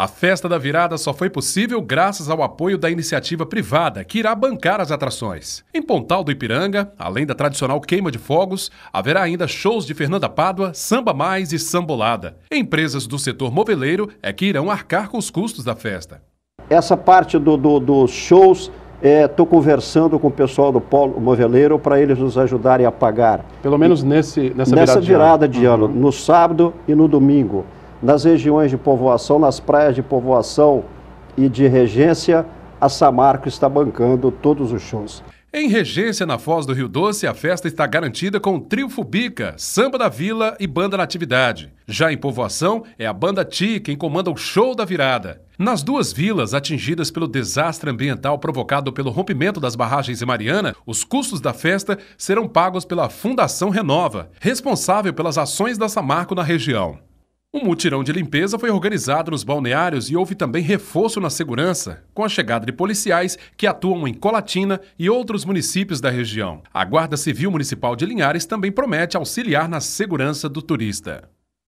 A festa da virada só foi possível graças ao apoio da iniciativa privada, que irá bancar as atrações. Em Pontal do Ipiranga, além da tradicional queima de fogos, haverá ainda shows de Fernanda Pádua, Samba Mais e Sambolada. Empresas do setor moveleiro é que irão arcar com os custos da festa. Essa parte do, do, dos shows estou é, conversando com o pessoal do Polo Moveleiro para eles nos ajudarem a pagar. Pelo menos nesse, nessa, nessa virada, virada de ano. ano, uhum. no sábado e no domingo nas regiões de povoação, nas praias de povoação e de regência, a Samarco está bancando todos os shows. Em Regência, na Foz do Rio Doce, a festa está garantida com o Trio Fubica, Samba da Vila e Banda natividade. Já em Povoação, é a Banda Ti quem comanda o show da virada. Nas duas vilas atingidas pelo desastre ambiental provocado pelo rompimento das barragens em Mariana, os custos da festa serão pagos pela Fundação Renova, responsável pelas ações da Samarco na região. Um mutirão de limpeza foi organizado nos balneários e houve também reforço na segurança, com a chegada de policiais que atuam em Colatina e outros municípios da região. A Guarda Civil Municipal de Linhares também promete auxiliar na segurança do turista.